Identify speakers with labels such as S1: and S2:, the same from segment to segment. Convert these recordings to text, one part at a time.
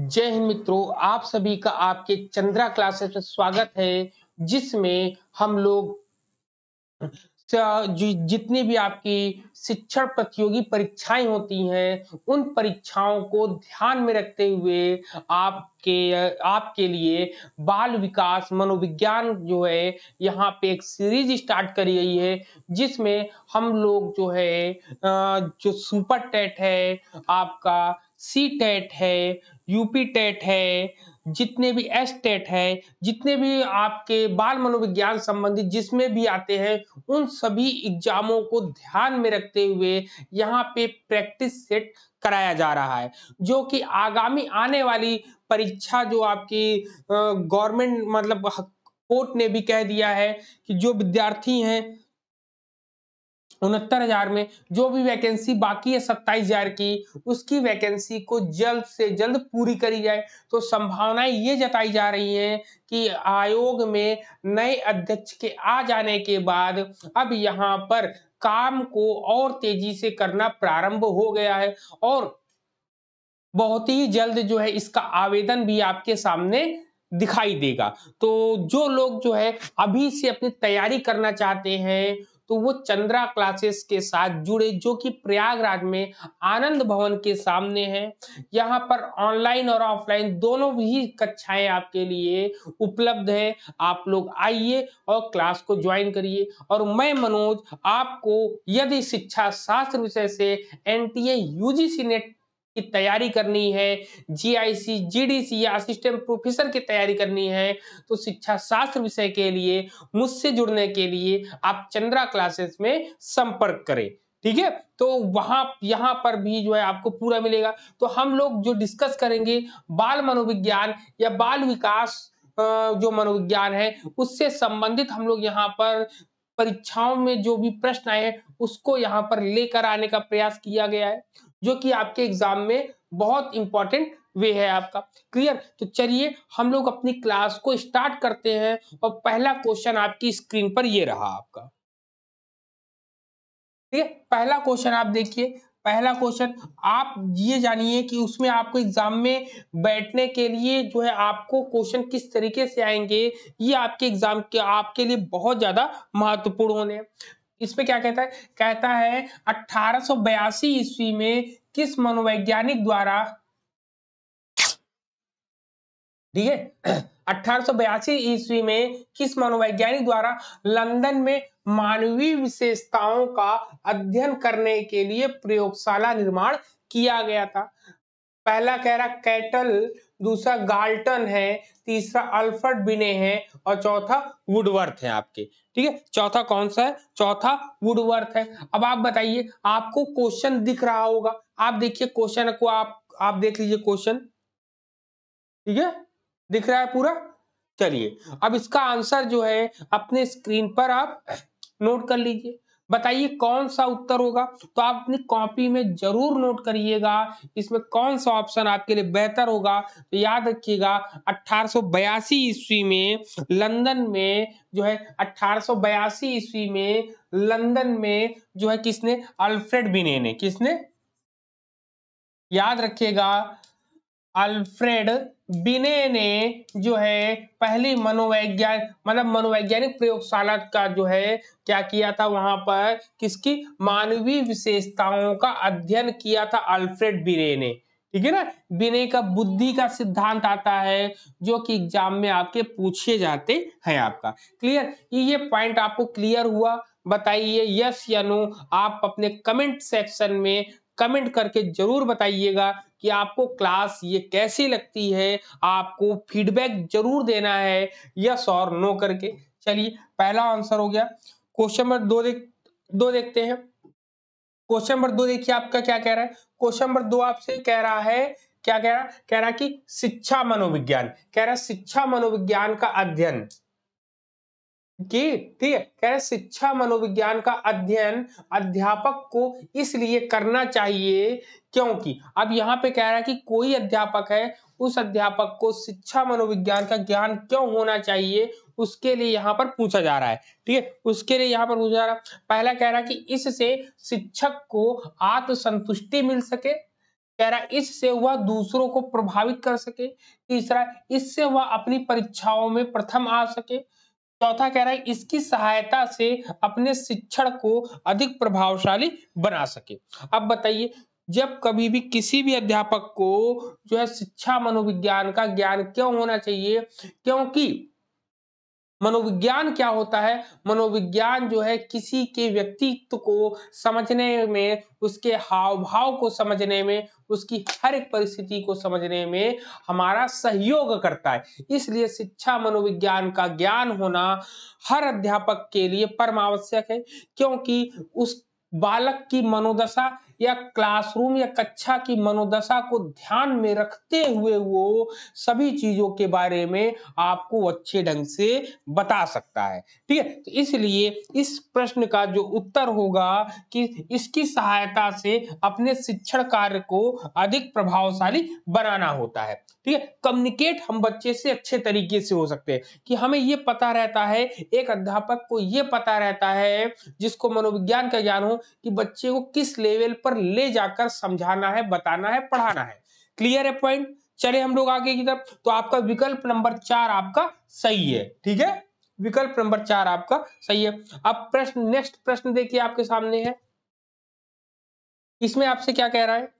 S1: जय हिंद मित्रों आप सभी का आपके चंद्रा क्लासेस
S2: में स्वागत है जिसमें हम लोग जितनी भी आपकी शिक्षण प्रतियोगी परीक्षाएं होती हैं उन परीक्षाओं को ध्यान में रखते हुए आपके आपके लिए बाल विकास मनोविज्ञान जो है यहाँ पे एक सीरीज स्टार्ट करी गई है जिसमें हम लोग जो है जो सुपर टेट है आपका सी टेट है यूपी टेट है जितने भी एस टेट है जितने भी आपके बाल मनोविज्ञान संबंधित जिसमें भी आते हैं उन सभी एग्जामों को ध्यान में रखते हुए यहाँ पे प्रैक्टिस सेट कराया जा रहा है जो कि आगामी आने वाली परीक्षा जो आपकी गवर्नमेंट मतलब कोर्ट ने भी कह दिया है कि जो विद्यार्थी हैं उनहत्तर हजार में जो भी वैकेंसी बाकी है सत्ताईस हजार की उसकी वैकेंसी को जल्द से जल्द पूरी करी जाए तो संभावनाएं ये जताई जा रही है कि आयोग में नए अध्यक्ष के आ जाने के बाद अब यहाँ पर काम को और तेजी से करना प्रारंभ हो गया है और बहुत ही जल्द जो है इसका आवेदन भी आपके सामने दिखाई देगा तो जो लोग जो है अभी से अपनी तैयारी करना चाहते हैं तो वो चंद्रा क्लासेस के साथ जुड़े जो कि प्रयागराज में आनंद भवन के सामने है यहाँ पर ऑनलाइन और ऑफलाइन दोनों ही कक्षाएं आपके लिए उपलब्ध है आप लोग आइए और क्लास को ज्वाइन करिए और मैं मनोज आपको यदि शिक्षा शास्त्र विषय से एन टी यूजीसी नेट की तैयारी करनी है जीआईसी जीडीसी या असिस्टेंट प्रोफेसर की तैयारी करनी है तो शिक्षा शास्त्र विषय के लिए मुझसे जुड़ने के लिए आप चंद्रा क्लासेस में संपर्क करें ठीक है तो वहां यहां पर भी जो है आपको पूरा मिलेगा तो हम लोग जो डिस्कस करेंगे बाल मनोविज्ञान या बाल विकास जो मनोविज्ञान है उससे संबंधित हम लोग यहाँ पर परीक्षाओं में जो भी प्रश्न आए हैं उसको यहाँ पर लेकर आने का प्रयास किया गया है जो कि आपके एग्जाम में बहुत इंपॉर्टेंट वे है आपका क्लियर तो चलिए हम लोग अपनी क्लास को स्टार्ट करते हैं और पहला क्वेश्चन आपकी स्क्रीन पर ये रहा आपका ठीक है पहला क्वेश्चन आप देखिए पहला क्वेश्चन आप ये जानिए कि उसमें आपको एग्जाम में बैठने के लिए जो है आपको क्वेश्चन किस तरीके से आएंगे ये आपके एग्जाम के आपके लिए बहुत ज्यादा महत्वपूर्ण होने इस पे क्या कहता है कहता है अठारह ईस्वी में किस मनोवैज्ञानिक द्वारा ठीक है अठारह ईस्वी में किस मनोवैज्ञानिक द्वारा लंदन में मानवीय विशेषताओं का अध्ययन करने के लिए प्रयोगशाला निर्माण किया गया था पहला कह रहा कैटल दूसरा गाल्टन है तीसरा अल्फर्ड बिने है और चौथा वुडवर्थ है आपके ठीक है चौथा कौन सा है चौथा वुडवर्थ है अब आप बताइए आपको क्वेश्चन दिख रहा होगा आप देखिए क्वेश्चन को आप आप देख लीजिए क्वेश्चन ठीक है दिख रहा है पूरा चलिए अब इसका आंसर जो है अपने स्क्रीन पर आप नोट कर लीजिए बताइए कौन सा उत्तर होगा तो आप अपनी कॉपी में जरूर नोट करिएगा इसमें कौन सा ऑप्शन आपके लिए बेहतर होगा तो याद रखिएगा अठारह ईस्वी में लंदन में जो है अठारह ईस्वी में लंदन में जो है किसने अल्फ्रेड बिने ने किसने याद रखिएगा अल्फ्रेड बिने ने जो है पहली मनोवैज्ञान मतलब मनोवैज्ञानिक प्रयोगशाला का जो है क्या किया था वहां पर किसकी मानवीय विशेषताओं का अध्ययन किया था अल्फ्रेड बिने ने ठीक है ना बिने का बुद्धि का सिद्धांत आता है जो कि एग्जाम में आपके पूछे जाते हैं आपका क्लियर ये पॉइंट आपको क्लियर हुआ बताइए यस या नो आप अपने कमेंट सेक्शन में कमेंट करके जरूर बताइएगा कि आपको क्लास ये कैसी लगती है आपको फीडबैक जरूर देना है यस और नो करके चलिए पहला आंसर हो गया क्वेश्चन नंबर दो देख दो देखते हैं क्वेश्चन नंबर दो देखिए आपका क्या कह रहा है क्वेश्चन नंबर दो आपसे कह रहा है क्या कह रहा कह रहा कि शिक्षा मनोविज्ञान कह रहा शिक्षा मनोविज्ञान का अध्ययन कि ठीक है कह रहे शिक्षा मनोविज्ञान का अध्ययन अध्यापक को इसलिए करना चाहिए क्योंकि अब यहाँ पे कह रहा है कि कोई अध्यापक है उस अध्यापक को शिक्षा मनोविज्ञान का ज्ञान क्यों होना चाहिए उसके लिए यहाँ पर पूछा जा रहा है ठीक है उसके लिए यहाँ पर पूछा जा रहा है पहला कह रहा है कि इससे शिक्षक को आत्मसंतुष्टि मिल सके कह रहा इससे वह दूसरों को प्रभावित कर सके तीसरा इससे वह अपनी परीक्षाओं में प्रथम आ सके चौथा कह रहा है इसकी सहायता से अपने शिक्षण को अधिक प्रभावशाली बना सके अब बताइए जब कभी भी किसी भी अध्यापक को जो है शिक्षा मनोविज्ञान का ज्ञान क्यों होना चाहिए क्योंकि मनोविज्ञान क्या होता है मनोविज्ञान जो है किसी के व्यक्तित्व को समझने में उसके हाव भाव को समझने में उसकी हर एक परिस्थिति को समझने में हमारा सहयोग करता है इसलिए शिक्षा मनोविज्ञान का ज्ञान होना हर अध्यापक के लिए परमावश्यक है क्योंकि उस बालक की मनोदशा या क्लासरूम या कक्षा की मनोदशा को ध्यान में रखते हुए वो सभी चीजों के बारे में आपको अच्छे ढंग से बता सकता है ठीक है तो इसलिए इस प्रश्न का जो उत्तर होगा कि इसकी सहायता से अपने शिक्षण कार्य को अधिक प्रभावशाली बनाना होता है ठीक है कम्युनिकेट हम बच्चे से अच्छे तरीके से हो सकते हैं कि हमें ये पता रहता है एक अध्यापक को ये पता रहता है जिसको मनोविज्ञान का ज्ञान हो कि बच्चे को किस लेवल पर पर ले जाकर समझाना है बताना है पढ़ाना है क्लियर है पॉइंट चले हम लोग आगे की तरफ तो आपका विकल्प नंबर चार आपका सही है ठीक है विकल्प नंबर चार आपका सही है अब प्रश्न नेक्स्ट प्रश्न देखिए आपके
S1: सामने है इसमें आपसे क्या कह रहा है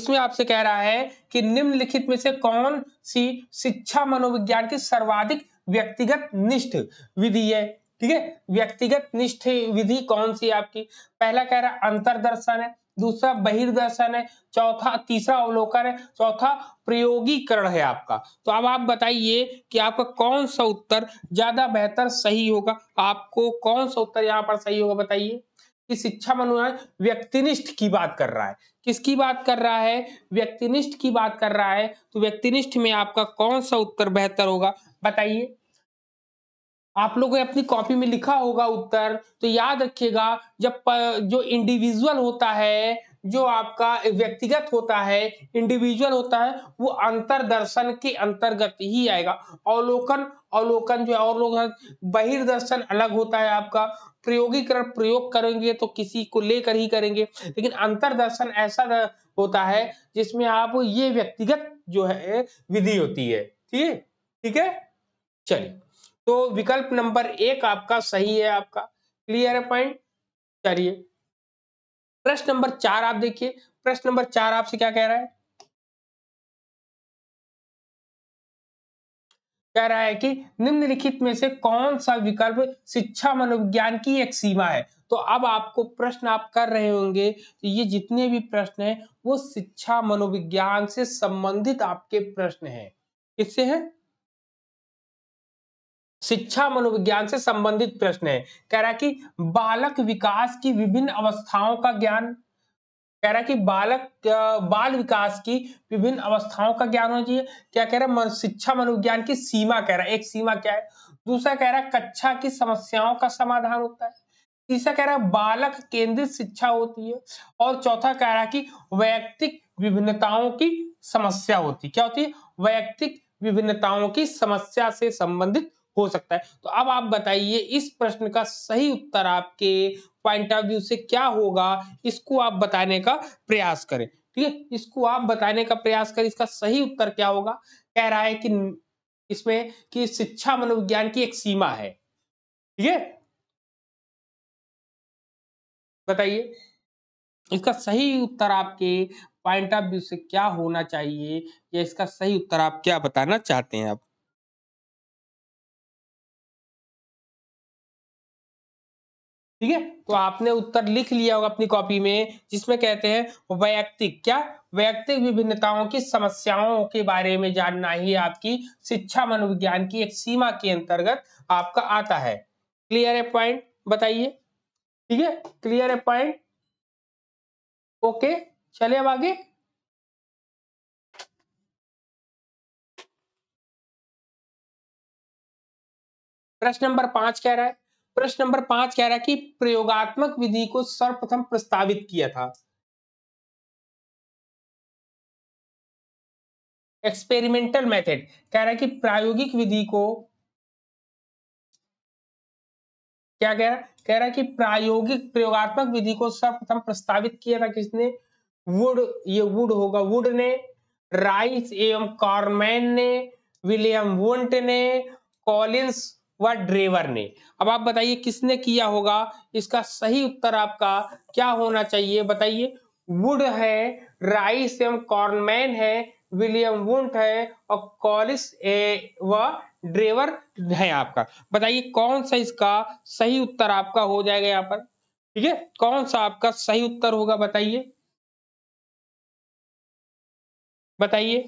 S1: इसमें आपसे कह रहा है कि निम्नलिखित
S2: में से कौन सी शिक्षा मनोविज्ञान की सर्वाधिक व्यक्तिगत निष्ठ विधि है ठीक है व्यक्तिगत निष्ठ विधि कौन सी आपकी पहला कह रहा अंतरदर्शन है दूसरा बहिर्दर्शन है चौथा तीसरा अवलोकन है चौथा प्रयोगीकरण है आपका तो अब आप बताइए कि आपका कौन सा उत्तर ज्यादा बेहतर सही होगा आपको कौन सा उत्तर यहाँ पर सही होगा बताइए कि शिक्षा मनोनयन व्यक्तिनिष्ठ की बात कर रहा है किसकी बात कर रहा है व्यक्तिनिष्ठ की बात कर रहा है तो व्यक्तिनिष्ठ में आपका कौन सा उत्तर बेहतर होगा बताइए आप लोगों ने अपनी कॉपी में लिखा होगा उत्तर तो याद रखिएगा जब जो इंडिविजुअल होता है जो आपका व्यक्तिगत होता है इंडिविजुअल होता है वो अंतरदर्शन के अंतर्गत ही आएगा अवलोकन अवलोकन जो है अवलोकन बहिर्दर्शन अलग होता है आपका प्रयोगीकरण प्रयोग करेंगे तो किसी को लेकर ही करेंगे लेकिन अंतर दर्शन ऐसा होता है जिसमें आप ये व्यक्तिगत जो है विधि होती है ठीक है ठीक है चलिए तो विकल्प नंबर एक आपका सही है आपका क्लियर है पॉइंट चलिए प्रश्न नंबर चार आप देखिए प्रश्न नंबर चार आपसे क्या कह रहा है कह रहा है कि निम्नलिखित में से कौन सा विकल्प शिक्षा मनोविज्ञान की एक सीमा है तो अब आपको प्रश्न आप कर रहे होंगे तो ये जितने भी प्रश्न हैं वो शिक्षा मनोविज्ञान से संबंधित आपके प्रश्न हैं किससे हैं शिक्षा मनोविज्ञान से संबंधित प्रश्न है कह रहा है कि बालक विकास की विभिन्न अवस्थाओं का ज्ञान कह रहा है कि बालक बाल विकास की विभिन्न अवस्थाओं का ज्ञान होना चाहिए क्या कह रहा है शिक्षा मनोविज्ञान की सीमा कह रहा है एक सीमा क्या है दूसरा कह रहा है कक्षा की समस्याओं का समाधान होता है तीसरा कह रहा है बालक केंद्रित शिक्षा होती है और चौथा कह रहा है कि वैयक्तिक विभिन्नताओं की समस्या होती क्या होती है वैयक्तिक विभिन्नताओं की समस्या से संबंधित हो सकता है तो अब आप बताइए इस प्रश्न का सही उत्तर आपके पॉइंट ऑफ व्यू से क्या होगा इसको आप बताने का प्रयास करें ठीक है इसको आप बताने का प्रयास करें इसका सही उत्तर क्या होगा कह रहा है कि इसमें कि शिक्षा मनोविज्ञान की एक सीमा है
S1: ठीक है बताइए इसका सही उत्तर आपके पॉइंट ऑफ व्यू से क्या होना चाहिए या इसका सही उत्तर आप क्या बताना चाहते हैं आप
S2: ठीक है तो आपने उत्तर लिख लिया होगा अपनी कॉपी में जिसमें कहते हैं वैयक्तिक क्या वैयक्तिक विभिन्नताओं की समस्याओं के बारे में जानना ही आपकी शिक्षा मनोविज्ञान की एक सीमा के अंतर्गत आपका आता है क्लियर है पॉइंट बताइए ठीक है क्लियर है पॉइंट
S1: ओके चले अब आगे प्रश्न नंबर पांच कह रहा है प्रश्न नंबर पांच कह रहा है कि प्रयोगात्मक विधि को सर्वप्रथम प्रस्तावित किया था एक्सपेरिमेंटल मेथड कह रहा है कि प्रायोगिक विधि को
S2: क्या कह रहा कह रहा है कि प्रायोगिक प्रयोगात्मक विधि को सर्वप्रथम प्रस्तावित किया था किसने वुड ये वुड होगा वुड ने राइस एवं कॉर्मैन ने विलियम वोंट ने कॉलिंस व ड्रेवर ने अब आप बताइए किसने किया होगा इसका सही उत्तर आपका क्या होना चाहिए बताइए वुड है राइस एवं कॉर्नमैन है विलियम वुंट है और कॉलिस व ड्रेवर है आपका बताइए कौन सा इसका सही उत्तर आपका हो जाएगा यहाँ पर ठीक है कौन सा आपका सही
S1: उत्तर होगा बताइए बताइए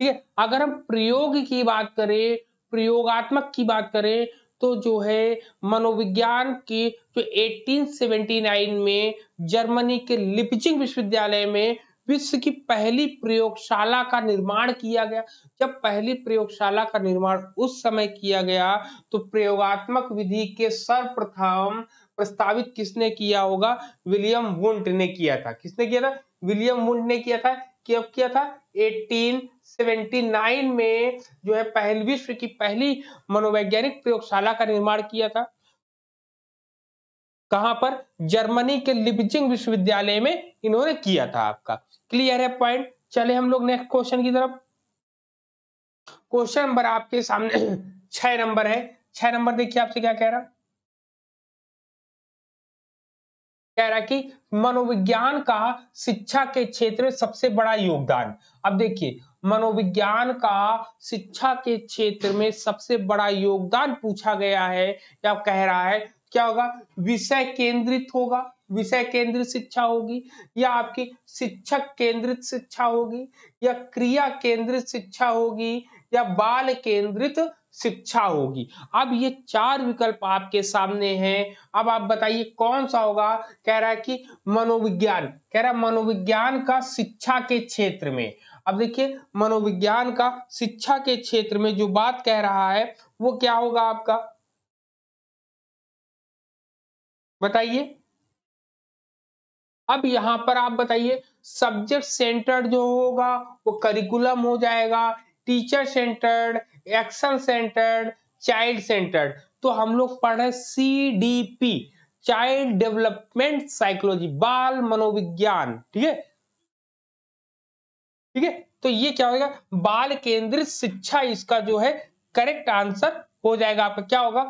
S1: ठीक है अगर हम प्रयोग की बात
S2: करें प्रयोगात्मक की बात करें तो जो है मनोविज्ञान की जो 1879 में जर्मनी के लिपचिंग विश्वविद्यालय में विश्व की पहली प्रयोगशाला का निर्माण किया गया जब पहली प्रयोगशाला का निर्माण उस समय किया गया तो प्रयोगात्मक विधि के सर्वप्रथम प्रस्तावित किसने किया होगा विलियम वुंट ने किया था किसने किया था विलियम वुंट ने किया था किया किया था 1879 में जो है पहली विश्व की पहली मनोवैज्ञानिक प्रयोगशाला का निर्माण किया था कहां पर जर्मनी के लिपजिंग विश्वविद्यालय में इन्होंने किया था आपका क्लियर है पॉइंट चले हम लोग नेक्स्ट क्वेश्चन की तरफ क्वेश्चन नंबर आपके सामने छह नंबर है छह नंबर देखिए आपसे क्या कह रहा कह रहा है कि मनोविज्ञान का शिक्षा के क्षेत्र में सबसे बड़ा योगदान अब देखिए मनोविज्ञान का शिक्षा के क्षेत्र में सबसे बड़ा योगदान पूछा गया है या कह रहा है क्या होगा विषय केंद्रित होगा विषय केंद्रित शिक्षा होगी या आपकी शिक्षक केंद्रित शिक्षा होगी या क्रिया केंद्रित शिक्षा होगी या बाल केंद्रित शिक्षा होगी अब ये चार विकल्प आपके सामने हैं अब आप बताइए कौन सा होगा कह रहा है कि मनोविज्ञान कह रहा है मनोविज्ञान का शिक्षा के क्षेत्र में अब देखिए मनोविज्ञान का शिक्षा के क्षेत्र में जो बात कह रहा है वो क्या होगा आपका बताइए अब यहां पर आप बताइए सब्जेक्ट सेंटर्ड जो होगा वो करिकुलम हो जाएगा teacher centred action centred child centred तो हम लोग पढ़े C D P child development psychology बाल मनोविज्ञान ठीक है ठीक है तो ये क्या होगा बाल केंद्रित शिक्षा इसका जो है करेक्ट आंसर हो जाएगा आपका क्या होगा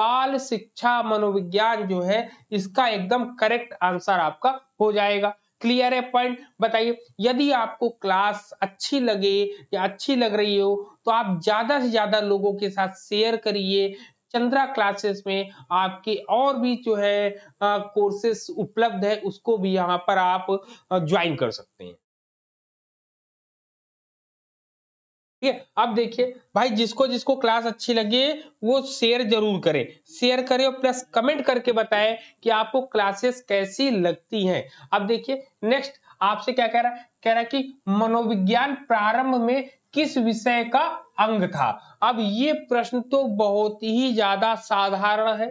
S2: बाल शिक्षा मनोविज्ञान जो है इसका एकदम करेक्ट आंसर आपका हो जाएगा क्लियर है पॉइंट बताइए यदि आपको क्लास अच्छी लगे या अच्छी लग रही हो तो आप ज़्यादा से ज़्यादा लोगों के साथ शेयर करिए चंद्रा क्लासेस में आपके और भी जो है कोर्सेस उपलब्ध है उसको भी यहाँ पर आप ज्वाइन कर सकते हैं
S1: ठीक है अब देखिए भाई जिसको
S2: जिसको क्लास अच्छी लगी वो शेयर जरूर करे शेयर करे और प्लस कमेंट करके बताए कि आपको क्लासेस कैसी लगती हैं अब देखिए नेक्स्ट आपसे क्या कह रहा है कह रहा है कि मनोविज्ञान प्रारंभ में किस विषय का अंग था अब ये प्रश्न तो बहुत ही ज्यादा साधारण है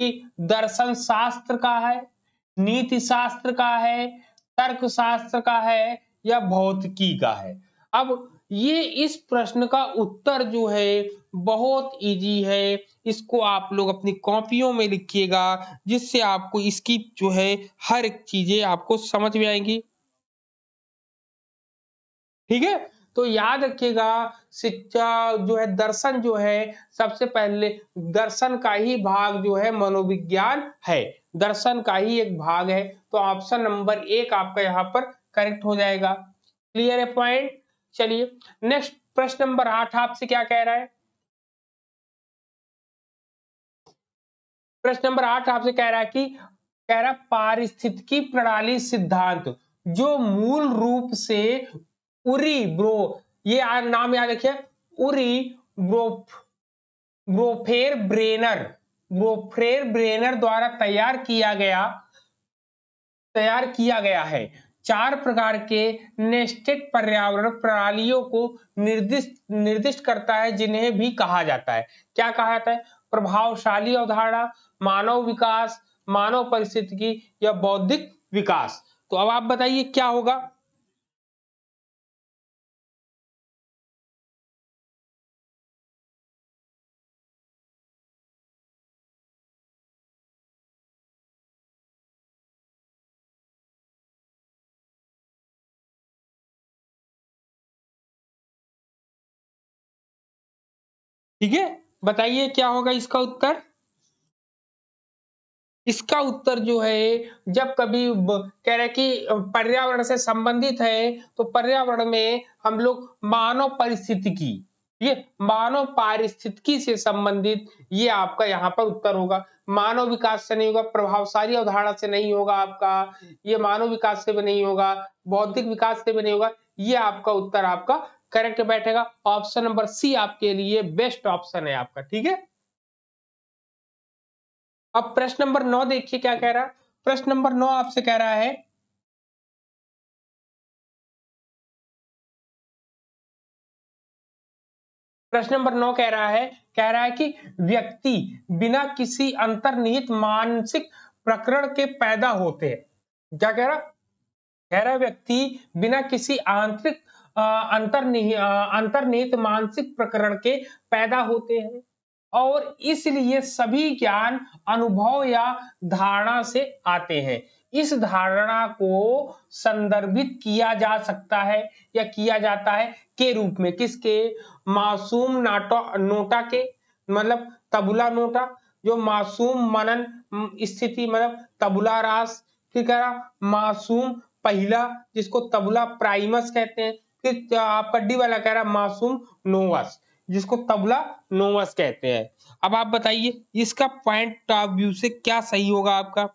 S2: कि दर्शन शास्त्र का है नीति शास्त्र का है तर्क शास्त्र का है या भौतिकी का है अब ये इस प्रश्न का उत्तर जो है बहुत इजी है इसको आप लोग अपनी कॉपियों में लिखिएगा जिससे आपको इसकी जो है हर एक चीजें आपको समझ में आएंगी ठीक है तो याद रखिएगा शिक्षा जो है दर्शन जो है सबसे पहले दर्शन का ही भाग जो है मनोविज्ञान है दर्शन का ही एक भाग है तो ऑप्शन नंबर एक आपका यहाँ पर करेक्ट हो जाएगा क्लियर है पॉइंट चलिए नेक्स्ट प्रश्न नंबर आठ आपसे क्या कह रहा है
S1: प्रश्न नंबर आठ आपसे कह रहा
S2: है कि कह रहा पारिस्थितिकी प्रणाली सिद्धांत जो मूल रूप से उरी ब्रो ये नाम याद रखिए उरी ब्रोफ ब्रोफेर ब्रेनर ब्रोफेर ब्रेनर द्वारा तैयार किया गया तैयार किया गया है चार प्रकार के नेस्टेड पर्यावरण प्रणालियों को निर्दिष्ट निर्दिष्ट करता है जिन्हें भी कहा जाता है क्या कहा जाता है प्रभावशाली अवधारणा मानव विकास मानव परिस्थिति या बौद्धिक विकास तो अब आप बताइए क्या होगा ठीक है बताइए क्या होगा इसका उत्तर इसका उत्तर जो है जब कभी कह रहे कि पर्यावरण से संबंधित है तो पर्यावरण में हम लोग मानव परिस्थितिकी ठीक है मानव पारिस्थितिकी से संबंधित ये आपका यहाँ पर उत्तर होगा मानव विकास से नहीं होगा प्रभावशाली अवधारणा से नहीं होगा आपका ये मानव विकास से भी नहीं होगा बौद्धिक विकास से भी नहीं होगा ये आपका उत्तर आपका करेक्ट बैठेगा ऑप्शन नंबर सी आपके लिए बेस्ट ऑप्शन है आपका ठीक है अब प्रश्न नंबर नौ
S3: देखिए क्या कह रहा है
S1: प्रश्न नंबर नौ आपसे कह रहा है
S3: प्रश्न नंबर नौ
S2: कह रहा है कह रहा है कि व्यक्ति बिना किसी अंतर्निहित मानसिक प्रकरण के पैदा होते हैं क्या कह रहा कह रहा व्यक्ति बिना किसी आंतरिक अंतर्निहित अंतर्निहित मानसिक प्रकरण के पैदा होते हैं और इसलिए सभी ज्ञान अनुभव या धारणा से आते हैं इस धारणा को संदर्भित किया जा सकता है या किया जाता है के रूप में किसके मासूम नाटो नोटा के मतलब तबुला नोटा जो मासूम मनन स्थिति मतलब तबुला रास ठीक है मासूम पहला जिसको तबुला प्राइमस कहते हैं फिर आपका डी वाला कह रहा है मासूम नोवस जिसको तबला नोवस कहते हैं अब आप बताइए इसका पॉइंट ऑफ व्यू से क्या सही होगा
S1: आपका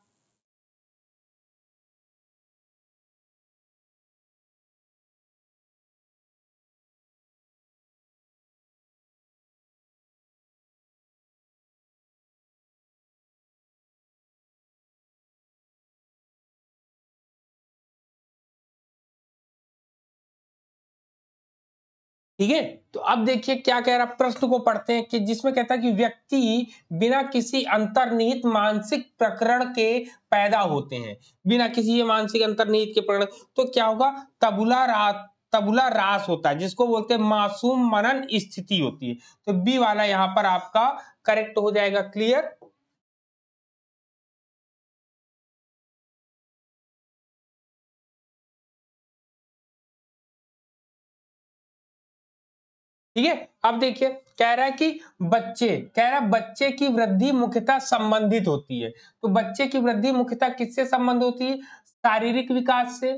S1: ठीक है तो अब देखिए क्या कह रहा प्रश्न को
S2: पढ़ते हैं कि जिसमें कहता है कि व्यक्ति बिना किसी अंतर्निहित मानसिक प्रकरण के पैदा होते हैं बिना किसी ये मानसिक अंतर्निहित के प्रकरण तो क्या होगा तबुला रात तबुला रास होता है जिसको बोलते हैं मासूम मनन स्थिति होती है तो बी वाला यहाँ पर आपका करेक्ट हो जाएगा क्लियर
S1: ठीक है अब देखिए कह रहा
S2: है कि बच्चे कह रहा है बच्चे की वृद्धि मुख्यता संबंधित होती है तो बच्चे की वृद्धि मुख्यता किससे संबंध होती है शारीरिक विकास से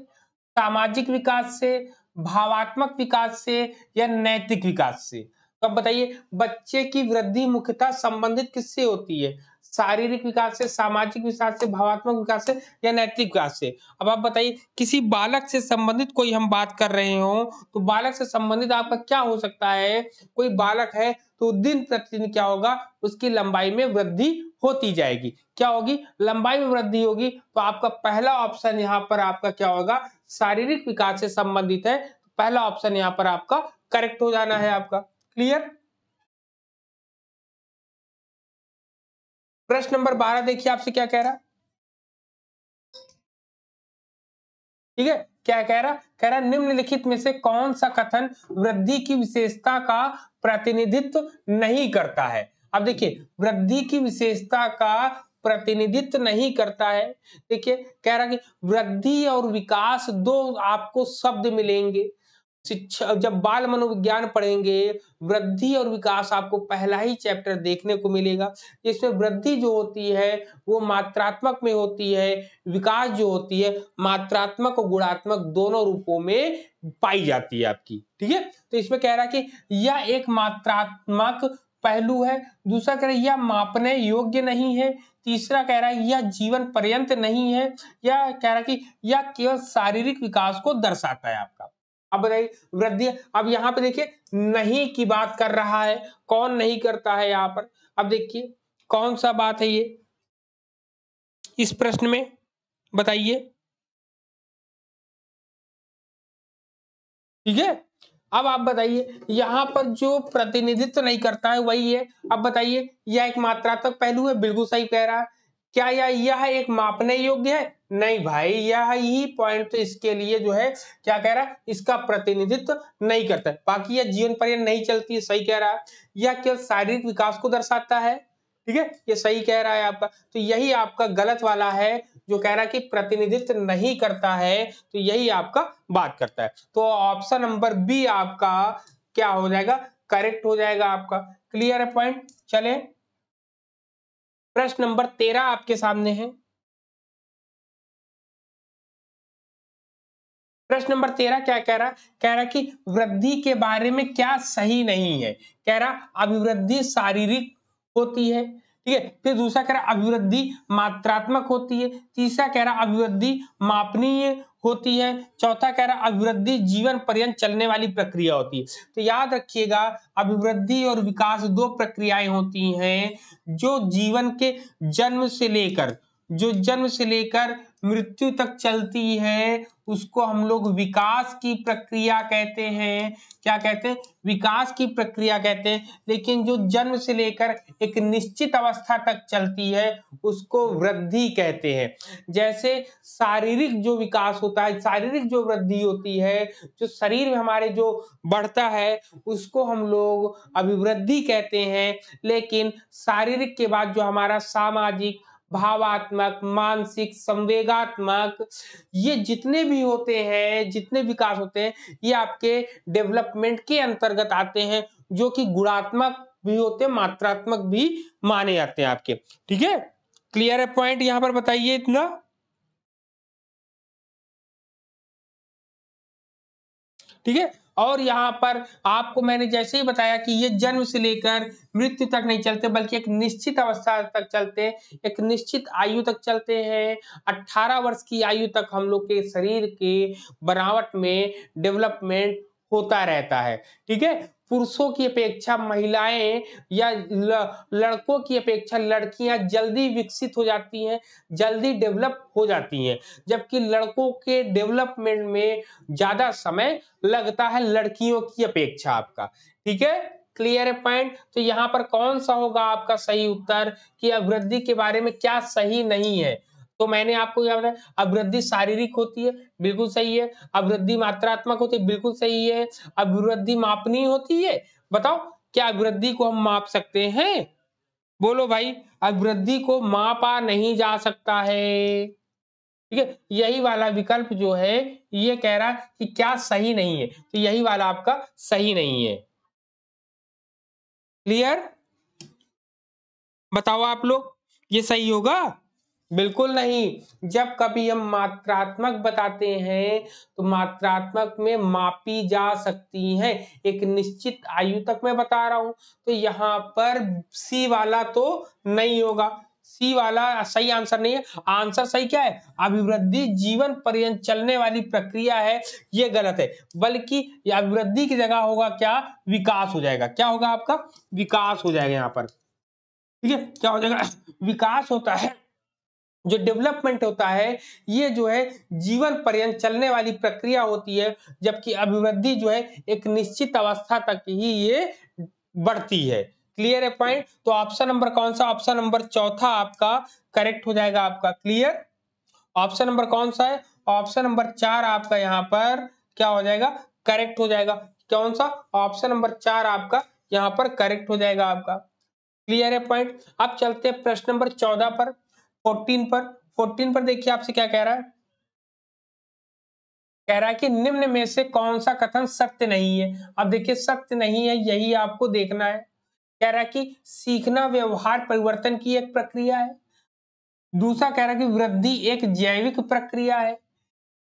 S2: सामाजिक विकास से भावात्मक विकास से या नैतिक विकास से तो अब बताइए बच्चे की वृद्धि मुख्यता संबंधित किससे होती है शारीरिक विकास से सामाजिक विकास से भावात्मक विकास से या नैतिक विकास से अब आप बताइए किसी बालक से संबंधित कोई हम बात कर रहे हो तो बालक से संबंधित आपका क्या हो सकता है कोई बालक है तो दिन प्रतिदिन क्या होगा उसकी लंबाई में वृद्धि होती जाएगी क्या होगी लंबाई में वृद्धि होगी तो आपका पहला ऑप्शन यहाँ पर आपका क्या होगा शारीरिक विकास से संबंधित है तो पहला ऑप्शन यहाँ पर आपका करेक्ट हो जाना है आपका क्लियर
S1: प्रश्न नंबर बारह देखिए आपसे क्या कह रहा ठीक है क्या कह रहा कह रहा
S2: निम्नलिखित में से कौन सा कथन वृद्धि की विशेषता का प्रतिनिधित्व नहीं करता है अब देखिए वृद्धि की विशेषता का प्रतिनिधित्व नहीं करता है देखिए कह रहा कि वृद्धि और विकास दो आपको शब्द मिलेंगे शिक्षा जब बाल मनोविज्ञान पढ़ेंगे वृद्धि और विकास आपको पहला ही चैप्टर देखने को मिलेगा जिसमें वृद्धि जो होती है वो मात्रात्मक में होती है विकास जो होती है मात्रात्मक और गुणात्मक दोनों रूपों में पाई जाती है आपकी ठीक है तो इसमें कह रहा है कि यह एक मात्रात्मक पहलू है दूसरा कह रहा है यह मापने योग्य नहीं है तीसरा कह रहा है यह जीवन पर्यंत नहीं है यह कह रहा है कि यह केवल शारीरिक विकास को दर्शाता है आपका अब बताइए वृद्धि अब यहाँ पे देखिए नहीं की बात कर रहा है कौन नहीं करता है यहाँ पर अब देखिए कौन सा बात है ये
S1: इस प्रश्न में बताइए
S2: ठीक है अब आप बताइए यहाँ पर जो प्रतिनिधित्व नहीं करता है वही है अब बताइए यह एक मात्रात्मक पहलू है बिल्कुल सही कह रहा है क्या यह यह एक मापने योग्य है नहीं भाई यह ही पॉइंट इसके लिए जो है क्या कह रहा है इसका प्रतिनिधित्व नहीं करता है बाकी यह जीवन पर्यंत नहीं चलती है सही कह रहा है यह केवल शारीरिक विकास को दर्शाता है ठीक है ये सही कह रहा है आपका तो यही आपका गलत वाला है जो कह रहा है कि प्रतिनिधित्व नहीं करता है तो यही आपका बात करता है तो ऑप्शन नंबर बी आपका क्या हो जाएगा करेक्ट हो जाएगा आपका क्लियर है पॉइंट चले प्रश्न नंबर तेरह आपके सामने है
S1: प्रश्न नंबर तेरह
S2: क्या कह रहा कह रहा कि वृद्धि के बारे में क्या सही नहीं है कह रहा अभिवृद्धि शारीरिक होती है ठीक है फिर दूसरा कह रहा अभिवृद्धि मात्रात्मक होती है तीसरा कह रहा अभिवृद्धि मापनीय होती है चौथा कह रहा अभिवृद्धि जीवन पर्यंत चलने वाली प्रक्रिया होती है तो याद रखिएगा अभिवृद्धि और विकास दो प्रक्रियाएं होती हैं जो जीवन के जन्म से लेकर जो जन्म से लेकर मृत्यु तक चलती है उसको हम लोग विकास की प्रक्रिया कहते हैं क्या कहते हैं विकास की प्रक्रिया कहते हैं लेकिन जो जन्म से लेकर एक निश्चित अवस्था तक चलती है उसको वृद्धि कहते हैं जैसे शारीरिक जो विकास होता है शारीरिक जो वृद्धि होती है जो शरीर में हमारे जो बढ़ता है उसको हम लोग अभिवृद्धि कहते हैं लेकिन शारीरिक के बाद जो हमारा सामाजिक भावात्मक मानसिक संवेगात्मक ये जितने भी होते हैं जितने विकास होते हैं ये आपके डेवलपमेंट के अंतर्गत आते हैं जो कि गुणात्मक भी होते हैं मात्रात्मक भी माने जाते हैं आपके ठीक है क्लियर है पॉइंट यहां पर
S1: बताइए इतना
S2: ठीक है और यहाँ पर आपको मैंने जैसे ही बताया कि ये जन्म से लेकर मृत्यु तक नहीं चलते बल्कि एक निश्चित अवस्था तक चलते हैं एक निश्चित आयु तक चलते हैं 18 वर्ष की आयु तक हम लोग के शरीर के बनावट में डेवलपमेंट होता रहता है ठीक है पुरुषों की अपेक्षा महिलाएं या लड़कों की अपेक्षा लड़कियां जल्दी विकसित हो जाती हैं जल्दी डेवलप हो जाती हैं जबकि लड़कों के डेवलपमेंट में ज़्यादा समय लगता है लड़कियों की अपेक्षा आपका ठीक है क्लियर है पॉइंट तो यहाँ पर कौन सा होगा आपका सही उत्तर कि अभिवृद्धि के बारे में क्या सही नहीं है तो मैंने आपको क्या बताया अभिवृद्धि शारीरिक होती है बिल्कुल सही है अभिवृद्धि मात्रात्मक होती है बिल्कुल सही है अभिवृद्धि मापनी होती है बताओ क्या अभिवृद्धि को हम माप सकते हैं बोलो भाई अभिवृद्धि को मापा नहीं जा सकता है ठीक है यही वाला विकल्प जो है ये कह रहा है कि क्या सही नहीं है तो यही वाला आपका सही नहीं है क्लियर बताओ आप लोग ये सही होगा बिल्कुल नहीं जब कभी हम मात्रात्मक बताते हैं तो मात्रात्मक में मापी जा सकती हैं एक निश्चित आयु तक मैं बता रहा हूं तो यहाँ पर सी वाला तो नहीं होगा सी वाला सही आंसर नहीं है आंसर सही क्या है अभिवृद्धि जीवन पर्यंत चलने वाली प्रक्रिया है ये गलत है बल्कि अभिवृद्धि की जगह होगा क्या विकास हो जाएगा क्या होगा आपका विकास हो जाएगा यहाँ पर ठीक है क्या हो जाएगा विकास होता है जो डेवलपमेंट होता है ये जो है जीवन पर्यंत चलने वाली प्रक्रिया होती है जबकि अभिवृद्धि जो है एक निश्चित अवस्था तक ही ये बढ़ती है क्लियर है पॉइंट तो ऑप्शन नंबर कौन सा ऑप्शन नंबर चौथा आपका करेक्ट हो जाएगा आपका क्लियर ऑप्शन नंबर कौन सा है ऑप्शन नंबर चार आपका यहाँ पर क्या हो जाएगा करेक्ट हो जाएगा कौन सा ऑप्शन नंबर चार आपका यहाँ पर करेक्ट हो जाएगा आपका क्लियर है पॉइंट अब चलते हैं प्रश्न नंबर चौदह पर फोर्टीन पर फोर्टीन पर देखिए आपसे क्या कह रहा है कह रहा है कि निम्न में से कौन सा कथन सत्य नहीं है अब देखिए सत्य नहीं है यही आपको देखना है कह रहा है कि सीखना व्यवहार परिवर्तन की एक प्रक्रिया है दूसरा कह रहा है कि वृद्धि एक जैविक प्रक्रिया है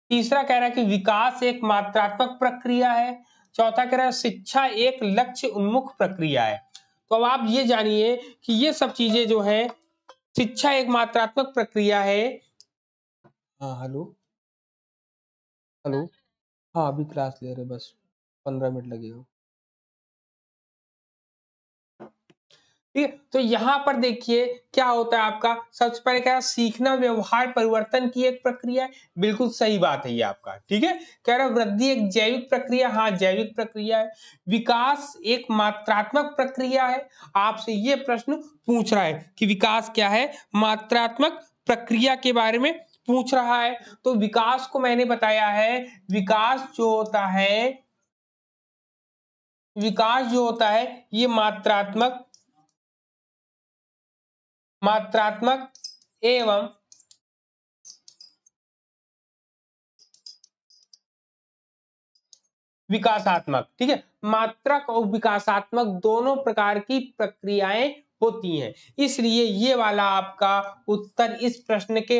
S2: तीसरा कह रहा है कि विकास एक मात्रात्मक प्रक्रिया है चौथा कह रहा है शिक्षा एक लक्ष्य उन्मुख प्रक्रिया है तो अब आप ये जानिए कि ये सब चीजें जो है शिक्षा एक मात्रात्मक प्रक्रिया है
S1: हाँ हेलो हेलो हाँ अभी क्लास ले रहे बस पंद्रह मिनट लगेगा
S2: ठीक है तो यहाँ पर देखिए क्या होता है आपका सबसे पहले क्या सीखना व्यवहार परिवर्तन की एक प्रक्रिया है बिल्कुल सही बात है ये आपका ठीक है कह रहा वृद्धि एक जैविक प्रक्रिया हाँ जैविक प्रक्रिया है विकास एक मात्रात्मक प्रक्रिया है आपसे ये प्रश्न पूछ रहा है कि विकास क्या है मात्रात्मक प्रक्रिया के बारे में पूछ रहा है तो विकास को मैंने बताया है विकास जो होता है विकास जो होता है ये मात्रात्मक
S1: मात्रात्मक एवं
S2: विकासात्मक ठीक है मात्रक और विकासात्मक दोनों प्रकार की प्रक्रियाएं होती हैं इसलिए ये वाला आपका उत्तर इस प्रश्न के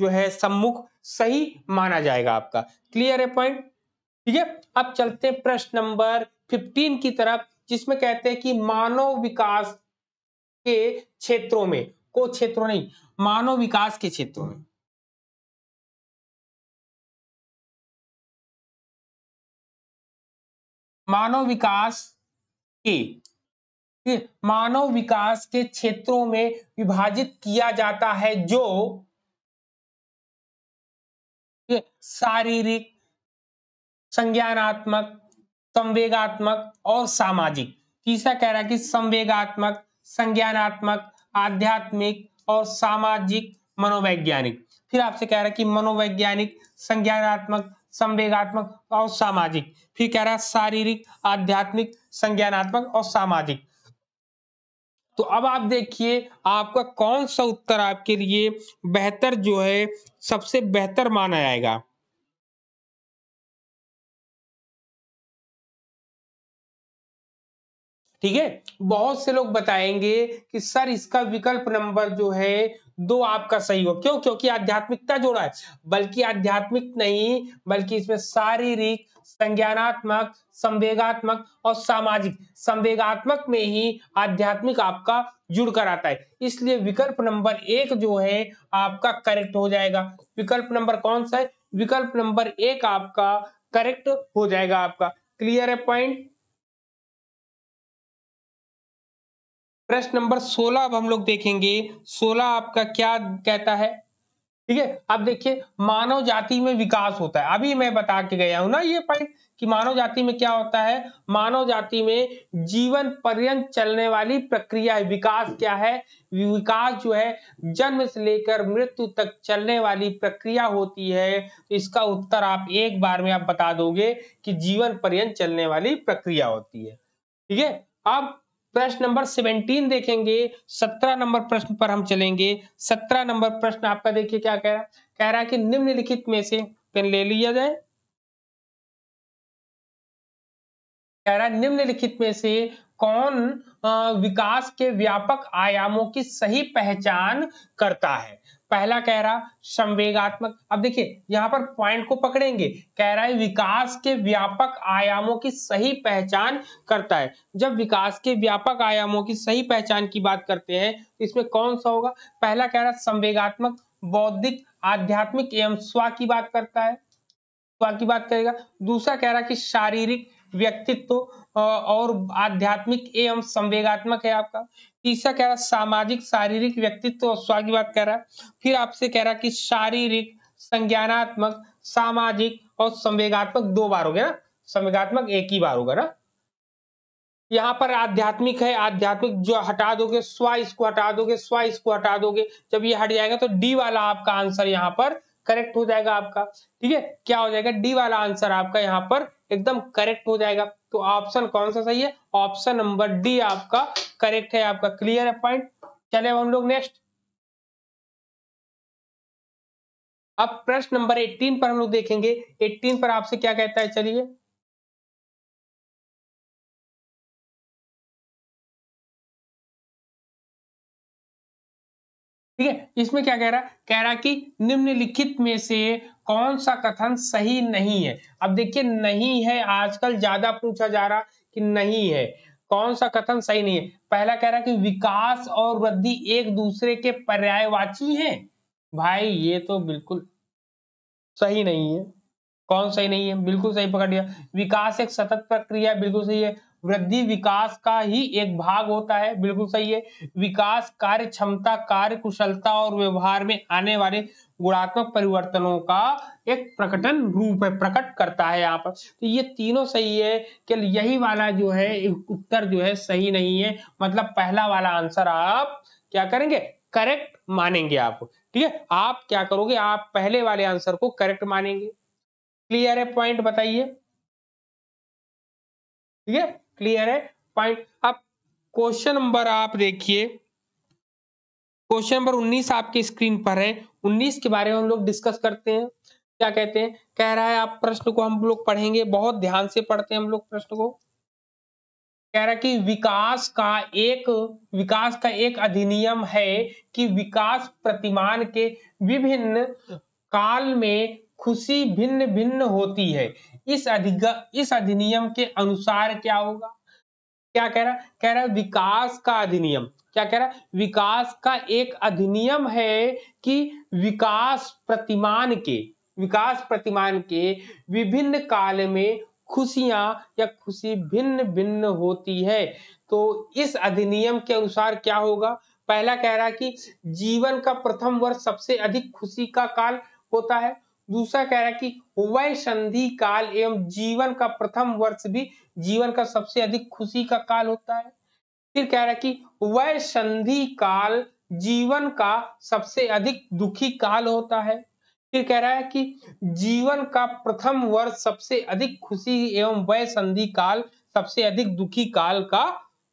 S2: जो है सम्मुख सही माना जाएगा आपका क्लियर है पॉइंट ठीक है अब चलते हैं प्रश्न नंबर 15 की तरफ जिसमें कहते हैं कि मानव विकास के क्षेत्रों में को क्षेत्रों नहीं मानव विकास के
S3: क्षेत्रों में
S1: मानव विकास के मानव विकास के क्षेत्रों में विभाजित किया जाता है जो शारीरिक
S2: संज्ञानात्मक संवेगात्मक और सामाजिक तीसरा कह रहा है कि संवेगात्मक संज्ञानात्मक आध्यात्मिक और सामाजिक मनोवैज्ञानिक फिर आपसे कह रहा है कि मनोवैज्ञानिक संज्ञानात्मक संवेगात्मक और सामाजिक फिर कह रहा है शारीरिक आध्यात्मिक संज्ञानात्मक और सामाजिक तो अब आप देखिए आपका कौन सा उत्तर आपके लिए बेहतर जो है सबसे बेहतर माना जाएगा
S1: ठीक है बहुत से
S2: लोग बताएंगे कि सर इसका विकल्प नंबर जो है दो आपका सही हो क्यों क्योंकि आध्यात्मिकता जोड़ा है बल्कि आध्यात्मिक नहीं बल्कि इसमें शारीरिक संज्ञानात्मक संवेगात्मक और सामाजिक संवेगात्मक में ही आध्यात्मिक आपका जुड़ कर आता है इसलिए विकल्प नंबर एक जो है आपका करेक्ट हो जाएगा विकल्प नंबर कौन सा है विकल्प नंबर एक आपका करेक्ट
S1: हो जाएगा आपका क्लियर है पॉइंट
S2: प्रश्न नंबर सोलह अब हम लोग देखेंगे सोलह आपका क्या कहता है ठीक है अब देखिए मानव जाति में विकास होता है अभी मैं बता के गया हूं ना ये पॉइंट कि मानव जाति में क्या होता है मानव जाति में जीवन पर्यंत चलने वाली प्रक्रिया है विकास क्या है विकास जो है जन्म से लेकर मृत्यु तक चलने वाली प्रक्रिया होती है तो इसका उत्तर आप एक बार में आप बता दोगे कि जीवन पर्यंत चलने वाली प्रक्रिया होती है ठीक है अब प्रश्न नंबर सेवनटीन देखेंगे सत्रह नंबर प्रश्न पर हम चलेंगे सत्रह नंबर प्रश्न आपका देखिए क्या कह रहा कह रहा है कि निम्नलिखित में से पेन ले लिया जाए कह रहा निम्नलिखित में से कौन विकास के व्यापक आयामों की सही पहचान करता है पहला कह रहा संवेगात्मक अब देखिए यहां पर पॉइंट को पकड़ेंगे कह रहा है विकास के व्यापक आयामों की सही पहचान करता है जब विकास के व्यापक आयामों की सही पहचान की बात करते हैं तो इसमें कौन सा होगा पहला कह रहा है संवेगात्मक बौद्धिक आध्यात्मिक एवं स्वा की बात करता है स्वा की बात करेगा दूसरा कह रहा है कि शारीरिक व्यक्तित्व और आध्यात्मिक एवं संवेगात्मक है आपका तीसरा कह रहा सामाजिक शारीरिक व्यक्तित्व और स्वास्थ्य की बात कह रहा है फिर आपसे कह रहा कि शारीरिक संज्ञानात्मक सामाजिक और संवेगात्मक दो बार हो गया ना संवेगात्मक एक ही बार होगा ना यहाँ पर आध्यात्मिक है आध्यात्मिक जो हटा दोगे स्व इसको हटा दोगे स्व इसको हटा दोगे जब ये हट जाएगा तो डी वाला आपका आंसर यहाँ पर करेक्ट हो जाएगा आपका ठीक है क्या हो जाएगा डी वाला आंसर आपका यहाँ पर एकदम करेक्ट हो जाएगा तो ऑप्शन कौन सा सही है ऑप्शन नंबर डी आपका करेक्ट है आपका क्लियर है पॉइंट चले हम लोग नेक्स्ट
S1: अब प्रश्न नंबर 18 पर हम लोग देखेंगे 18 पर आपसे क्या कहता है चलिए ठीक है इसमें क्या कह रहा है कह रहा कि
S2: निम्नलिखित में से कौन सा कथन सही नहीं है अब देखिए नहीं है आजकल ज्यादा पूछा जा रहा कि नहीं है कौन सा कथन सही नहीं है पहला कह रहा कि विकास और वृद्धि एक दूसरे के पर्यायवाची हैं भाई ये तो बिल्कुल सही नहीं है कौन सही नहीं है बिल्कुल सही पकड़ लिया विकास एक सतत प्रक्रिया बिल्कुल सही है वृद्धि विकास का ही एक भाग होता है बिल्कुल सही है विकास कार्य क्षमता कार्य कुशलता और व्यवहार में आने वाले गुणात्मक परिवर्तनों का एक प्रकटन रूप है प्रकट करता है यहाँ पर तो ये तीनों सही है कि यही वाला जो है उत्तर जो है सही नहीं है मतलब पहला वाला आंसर आप क्या करेंगे करेक्ट मानेंगे आप ठीक है आप क्या करोगे आप पहले वाले आंसर को करेक्ट मानेंगे क्लियर है पॉइंट बताइए ठीक है क्लियर है पॉइंट अब क्वेश्चन नंबर आप देखिए क्वेश्चन नंबर 19 आपकी स्क्रीन पर है 19 के बारे में हम लोग डिस्कस करते हैं क्या कहते हैं कह रहा है आप प्रश्न को हम लोग पढ़ेंगे बहुत ध्यान से पढ़ते हैं हम लोग प्रश्न को कह रहा कि विकास का एक विकास का एक अधिनियम है कि विकास प्रतिमान के विभिन्न काल में खुशी भिन्न भिन्न होती है इस अधिक इस अधिनियम के अनुसार क्या होगा क्या कह रहा कह रहा विकास का अधिनियम क्या कह रहा विकास का एक अधिनियम है कि विकास प्रतिमान के विकास प्रतिमान के विभिन्न काल में खुशियां या खुशी भिन्न भिन्न होती है तो इस अधिनियम के अनुसार क्या होगा पहला कह रहा कि जीवन का प्रथम वर्ष सबसे अधिक खुशी का काल होता है दूसरा कह रहा है कि वह संधि काल एवं जीवन का प्रथम वर्ष भी जीवन का सबसे अधिक खुशी का काल होता है फिर कह रहा है कि वह संधि काल जीवन का सबसे अधिक दुखी काल होता है फिर कह रहा है कि जीवन का प्रथम वर्ष सबसे अधिक खुशी एवं वह संधि काल सबसे अधिक दुखी काल का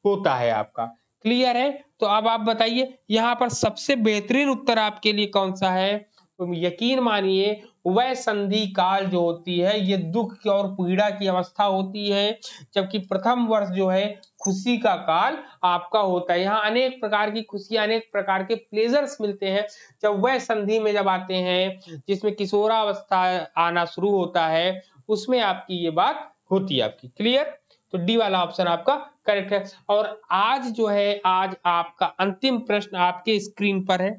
S2: होता है आपका क्लियर है तो अब आप बताइए यहाँ पर सबसे बेहतरीन उत्तर आपके लिए कौन सा है तो यकीन मानिए वह संधि काल जो होती है ये दुख की और पीड़ा की अवस्था होती है जबकि प्रथम वर्ष जो है खुशी का काल आपका होता है यहाँ अनेक प्रकार की खुशी अनेक प्रकार के प्लेजर्स मिलते हैं जब वह संधि में जब आते हैं जिसमें किशोरावस्था आना शुरू होता है उसमें आपकी ये बात होती है आपकी क्लियर तो डी वाला ऑप्शन आपका करेक्ट है और आज जो है आज आपका अंतिम प्रश्न आपके स्क्रीन पर है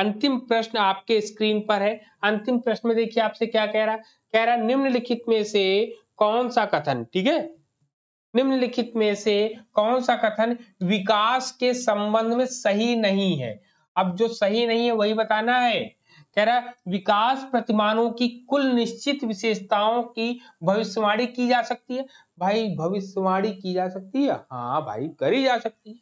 S2: अंतिम प्रश्न आपके स्क्रीन पर है अंतिम प्रश्न में देखिए आपसे क्या कह रहा कह रहा निम्नलिखित में से कौन सा कथन ठीक है निम्नलिखित में से कौन सा कथन विकास के संबंध में सही नहीं है अब जो सही नहीं है वही बताना है कह रहा विकास प्रतिमानों की कुल निश्चित विशेषताओं की भविष्यवाणी की जा सकती है भाई भविष्यवाणी की जा सकती है हाँ भाई करी जा सकती है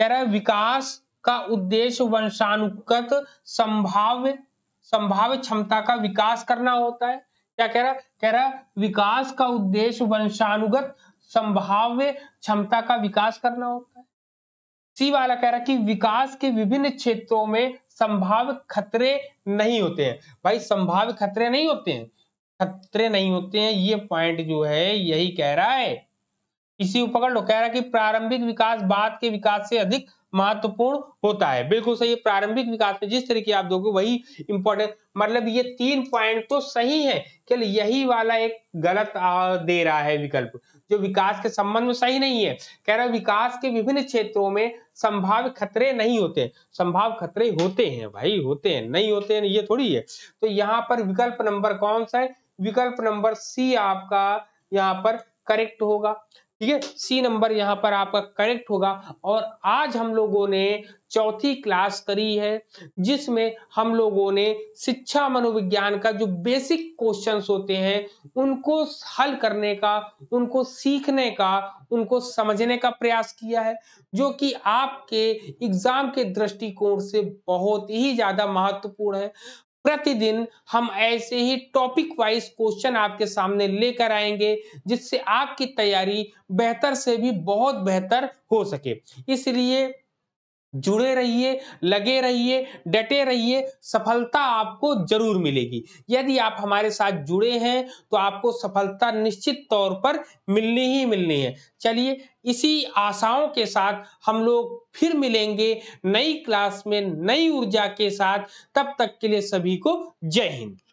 S2: कह रहा विकास का उद्देश्य वंशानुगत संभाव्य संभाव्य क्षमता का विकास करना होता है क्या कह रहा कह रहा विकास का उद्देश्य वंशानुगत संभाव्य क्षमता का विकास करना होता है सी वाला कह रहा कि विकास के विभिन्न क्षेत्रों में संभाव्य खतरे नहीं होते हैं भाई संभाव्य खतरे नहीं होते हैं खतरे नहीं होते हैं ये पॉइंट जो है यही कह रहा है इसी उपकरण पकड़ लो कह रहा कि प्रारंभिक विकास बाद के विकास से अधिक महत्वपूर्ण होता है बिल्कुल सही प्रारंभिक विकास में जिस तरीके आप दोगे वही इंपॉर्टेंट मतलब ये तीन पॉइंट तो सही है चलिए यही वाला एक गलत दे रहा है विकल्प जो विकास के संबंध में सही नहीं है कह रहा विकास के विभिन्न क्षेत्रों में संभाव्य खतरे नहीं होते संभाव्य खतरे होते हैं भाई होते हैं नहीं होते हैं ये थोड़ी है तो यहाँ पर विकल्प नंबर कौन सा है विकल्प नंबर सी आपका यहाँ पर करेक्ट होगा ठीक है सी नंबर यहाँ पर आपका करेक्ट होगा और आज हम लोगों ने चौथी क्लास करी है जिसमें हम लोगों ने शिक्षा मनोविज्ञान का जो बेसिक क्वेश्चंस होते हैं उनको हल करने का उनको सीखने का उनको समझने का प्रयास किया है जो कि आपके एग्जाम के दृष्टिकोण से बहुत ही ज्यादा महत्वपूर्ण है प्रतिदिन हम ऐसे ही टॉपिक वाइज क्वेश्चन आपके सामने लेकर आएंगे जिससे आपकी तैयारी बेहतर से भी बहुत बेहतर हो सके इसलिए जुड़े रहिए लगे रहिए डटे रहिए सफलता आपको जरूर मिलेगी यदि आप हमारे साथ जुड़े हैं तो आपको सफलता निश्चित तौर पर मिलनी ही मिलनी है चलिए इसी आशाओं के साथ हम लोग फिर मिलेंगे नई क्लास में नई ऊर्जा के साथ तब तक के लिए सभी को जय हिंद